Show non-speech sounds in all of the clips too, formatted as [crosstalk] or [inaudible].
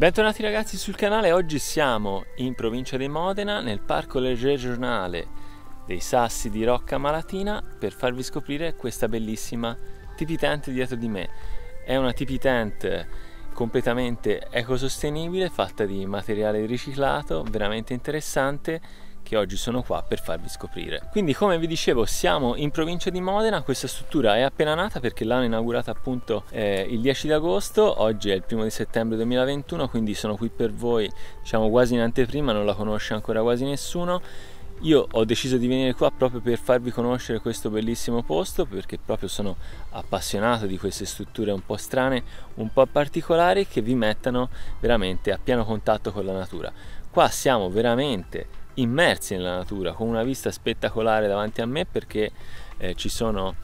bentornati ragazzi sul canale, oggi siamo in provincia di Modena nel parco regionale dei Sassi di Rocca Malatina per farvi scoprire questa bellissima tipi tent dietro di me. È una tipi tent completamente ecosostenibile fatta di materiale riciclato, veramente interessante che oggi sono qua per farvi scoprire. Quindi come vi dicevo siamo in provincia di Modena, questa struttura è appena nata perché l'hanno inaugurata appunto eh, il 10 di agosto, oggi è il primo di settembre 2021 quindi sono qui per voi diciamo quasi in anteprima, non la conosce ancora quasi nessuno. Io ho deciso di venire qua proprio per farvi conoscere questo bellissimo posto perché proprio sono appassionato di queste strutture un po' strane, un po' particolari che vi mettono veramente a pieno contatto con la natura. Qua siamo veramente immersi nella natura, con una vista spettacolare davanti a me perché eh, ci sono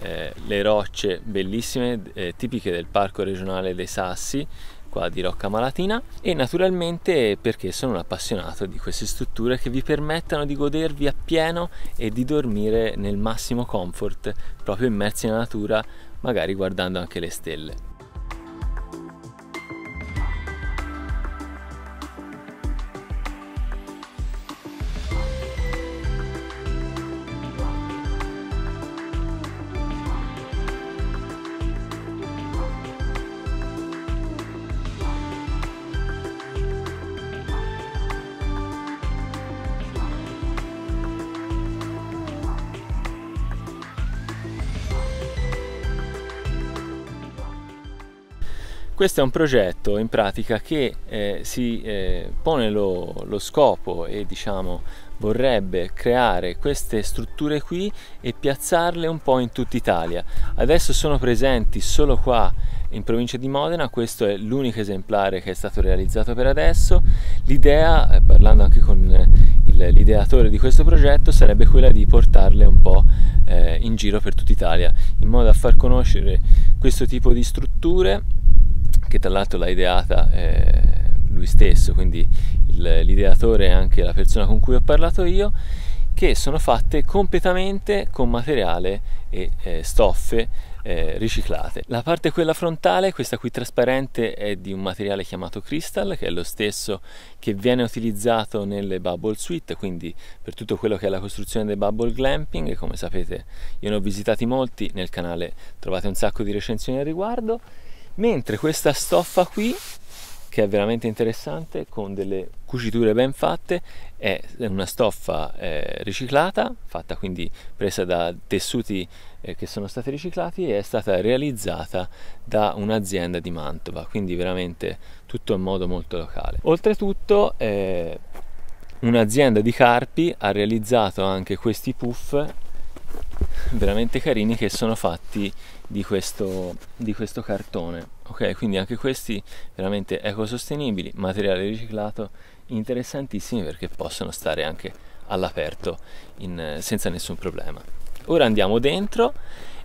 eh, le rocce bellissime, eh, tipiche del Parco regionale dei Sassi, qua di Rocca Malatina e naturalmente perché sono un appassionato di queste strutture che vi permettono di godervi appieno e di dormire nel massimo comfort proprio immersi nella natura magari guardando anche le stelle. Questo è un progetto in pratica che eh, si eh, pone lo, lo scopo e diciamo vorrebbe creare queste strutture qui e piazzarle un po' in tutta Italia. Adesso sono presenti solo qua in provincia di Modena, questo è l'unico esemplare che è stato realizzato per adesso. L'idea, eh, parlando anche con eh, l'ideatore di questo progetto, sarebbe quella di portarle un po' eh, in giro per tutta Italia, in modo da far conoscere questo tipo di strutture che tra l'altro l'ha ideata eh, lui stesso, quindi il, l'ideatore è anche la persona con cui ho parlato io, che sono fatte completamente con materiale e eh, stoffe eh, riciclate. La parte quella frontale, questa qui trasparente, è di un materiale chiamato crystal, che è lo stesso che viene utilizzato nelle bubble suite, quindi per tutto quello che è la costruzione dei bubble glamping, come sapete io ne ho visitati molti, nel canale trovate un sacco di recensioni al riguardo mentre questa stoffa qui che è veramente interessante con delle cuciture ben fatte è una stoffa eh, riciclata fatta quindi presa da tessuti eh, che sono stati riciclati e è stata realizzata da un'azienda di Mantova quindi veramente tutto in modo molto locale oltretutto eh, un'azienda di carpi ha realizzato anche questi puff veramente carini che sono fatti di questo, di questo cartone. Ok, quindi anche questi veramente ecosostenibili, materiale riciclato, interessantissimi perché possono stare anche all'aperto in, senza nessun problema. Ora andiamo dentro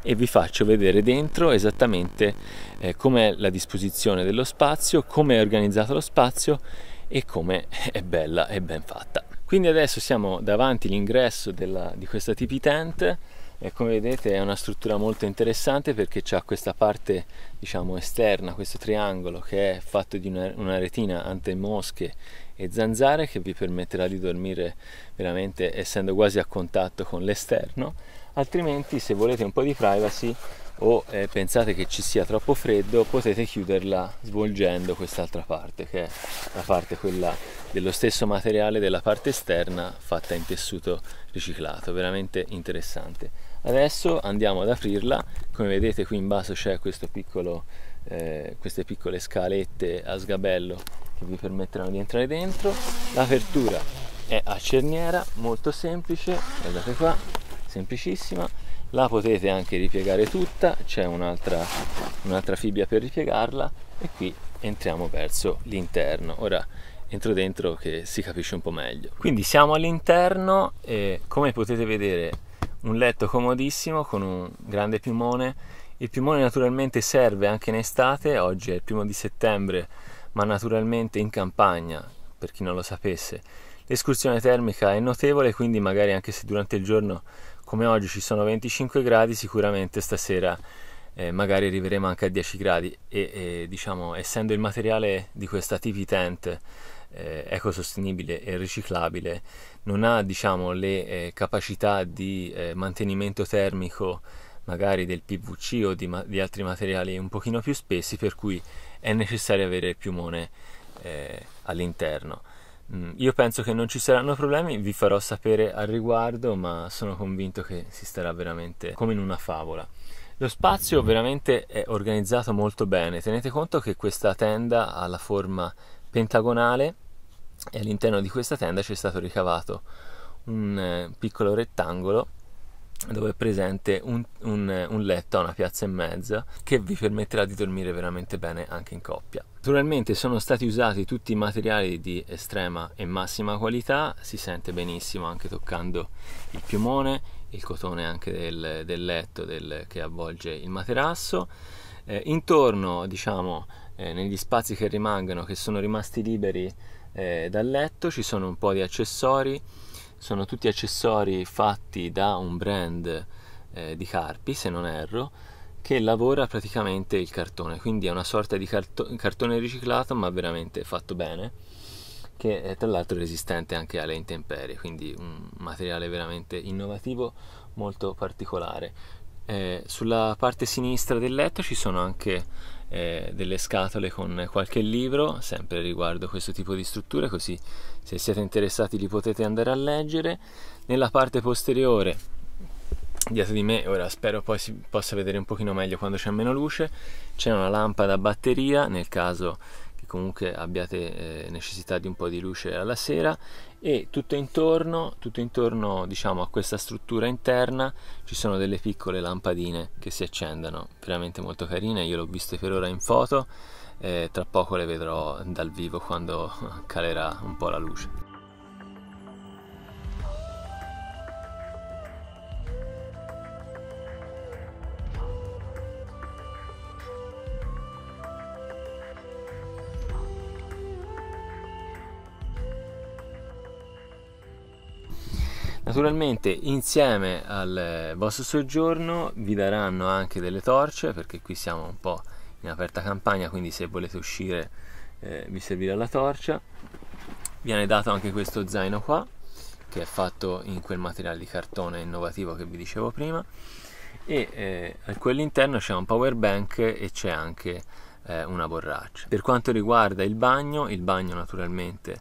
e vi faccio vedere dentro esattamente eh, com'è la disposizione dello spazio, come è organizzato lo spazio e come è bella e ben fatta. Quindi adesso siamo davanti all'ingresso di questa tipi tent e come vedete è una struttura molto interessante perché c'è questa parte diciamo esterna, questo triangolo che è fatto di una, una retina mosche e zanzare che vi permetterà di dormire veramente essendo quasi a contatto con l'esterno altrimenti se volete un po' di privacy o eh, pensate che ci sia troppo freddo potete chiuderla svolgendo quest'altra parte che è la parte quella dello stesso materiale della parte esterna fatta in tessuto riciclato veramente interessante adesso andiamo ad aprirla come vedete qui in basso c'è piccolo, eh, queste piccole scalette a sgabello che vi permetteranno di entrare dentro l'apertura è a cerniera molto semplice guardate qua semplicissima la potete anche ripiegare tutta c'è un'altra, un'altra fibbia per ripiegarla e qui entriamo verso l'interno ora entro dentro che si capisce un po' meglio quindi siamo all'interno e come potete vedere un letto comodissimo con un grande piumone. Il piumone naturalmente serve anche in estate, oggi è il primo di settembre, ma naturalmente in campagna, per chi non lo sapesse. L'escursione termica è notevole, quindi magari anche se durante il giorno come oggi ci sono 25 gradi, sicuramente stasera eh, magari arriveremo anche a 10 gradi e, e eh, diciamo essendo il materiale di questa TV tent eh, ecosostenibile e riciclabile non ha diciamo, le eh, capacità di eh, mantenimento termico magari del PVC o di, ma- di, altri materiali un pochino più spessi per cui è necessario avere il piumone eh, all'interno. Mm, io penso che non ci saranno problemi, vi farò sapere al riguardo, ma sono convinto che si starà veramente come in una favola. Lo spazio veramente è organizzato molto bene, tenete conto che questa tenda ha la forma pentagonale e all'interno di questa tenda c'è stato ricavato un eh, piccolo rettangolo dove è presente un, un, un, letto a una piazza e mezza che vi permetterà di dormire veramente bene anche in coppia. Naturalmente sono stati usati tutti i materiali di estrema e massima qualità, si sente benissimo anche toccando il piumone, il cotone anche del, del letto del, che avvolge il materasso. Eh, intorno diciamo eh, negli spazi che rimangono, che sono rimasti liberi eh, dal letto, ci sono un po' di accessori, sono tutti accessori fatti da un brand eh, di Carpi, se non erro, che lavora praticamente il cartone, quindi è una sorta di carto- cartone riciclato ma veramente fatto bene, che è tra l'altro resistente anche alle intemperie, quindi un materiale veramente innovativo, molto particolare. Eh, sulla parte sinistra del letto ci sono anche eh, delle scatole con qualche libro, sempre riguardo questo tipo di strutture, così se siete interessati li potete andare a leggere. Nella parte posteriore, dietro di me, ora spero poi si possa vedere un pochino meglio quando c'è meno luce, c'è una lampada a batteria, nel caso che comunque abbiate eh, necessità di un po' di luce alla sera e tutto intorno, tutto intorno diciamo, a questa struttura interna ci sono delle piccole lampadine che si accendono, veramente molto carine, io l'ho viste per ora in foto, eh, tra poco le vedrò dal vivo quando [laughs] calerà un po' la luce. Naturalmente insieme al vostro soggiorno vi daranno anche delle torce perché qui siamo un po' in aperta campagna, quindi se volete uscire eh, vi servirà la torcia. Viene dato anche questo zaino qua che è fatto in quel materiale di cartone innovativo che vi dicevo prima e eh, a quell'interno c'è un power bank e c'è anche eh, una borraccia. Per quanto riguarda il bagno, il bagno naturalmente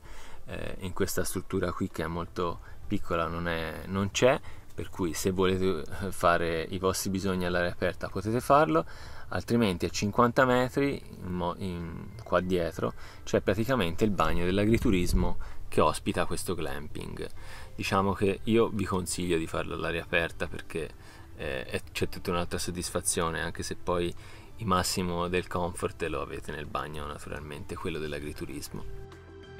eh, in questa struttura qui che è molto piccola non, è, non c'è, per cui se volete eh, fare i vostri bisogni all'aria aperta potete farlo, altrimenti a 50 metri in, in, qua dietro c'è praticamente il bagno dell'agriturismo che ospita questo glamping. Diciamo che io vi consiglio di farlo all'aria aperta perché eh, c'è tutta un'altra soddisfazione, anche se poi il massimo del comfort lo avete nel bagno naturalmente, quello dell'agriturismo.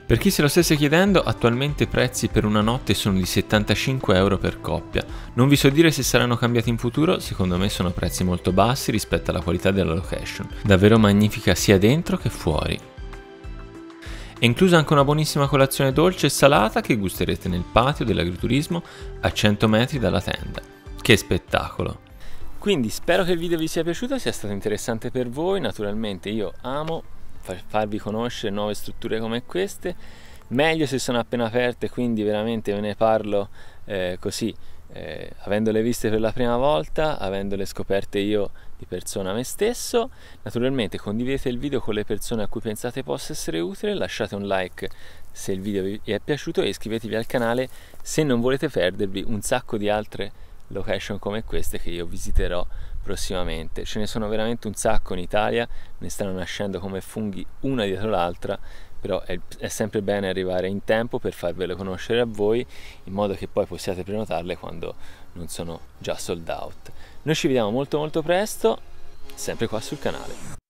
Per chi se lo stesse chiedendo, attualmente i prezzi per una notte sono di 75 euro per coppia. Non vi so dire se saranno cambiati in futuro, secondo me sono prezzi molto bassi rispetto alla qualità della location. Davvero magnifica sia dentro che fuori. È inclusa anche una buonissima colazione dolce e salata che gusterete nel patio dell'agriturismo a 100 metri dalla tenda. Che spettacolo! Quindi spero che il video vi sia piaciuto, sia stato interessante per voi, naturalmente io amo per farvi conoscere nuove strutture come queste meglio se sono appena aperte quindi veramente ve ne parlo eh, così eh, avendole viste per la prima volta avendole scoperte io di persona me stesso naturalmente condividete il video con le persone a cui pensate possa essere utile lasciate un like se il video vi è piaciuto e iscrivetevi al canale se non volete perdervi un sacco di altre location come queste che io visiterò prossimamente. Ce ne sono veramente un sacco in Italia, ne stanno nascendo come funghi una dietro l'altra, però è, è, sempre bene arrivare in tempo per farvele conoscere a voi in modo che poi possiate prenotarle quando non sono già sold out. Noi ci vediamo molto molto presto, sempre qua sul canale.